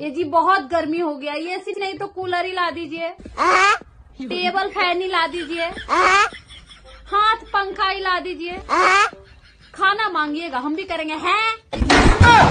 ये जी बहुत गर्मी हो गया ये सिर्फ नहीं तो कूलर ही ला दीजिए टेबल फैन ही ला दीजिए हाथ पंखा ही ला दीजिए खाना मांगिएगा हम भी करेंगे हैं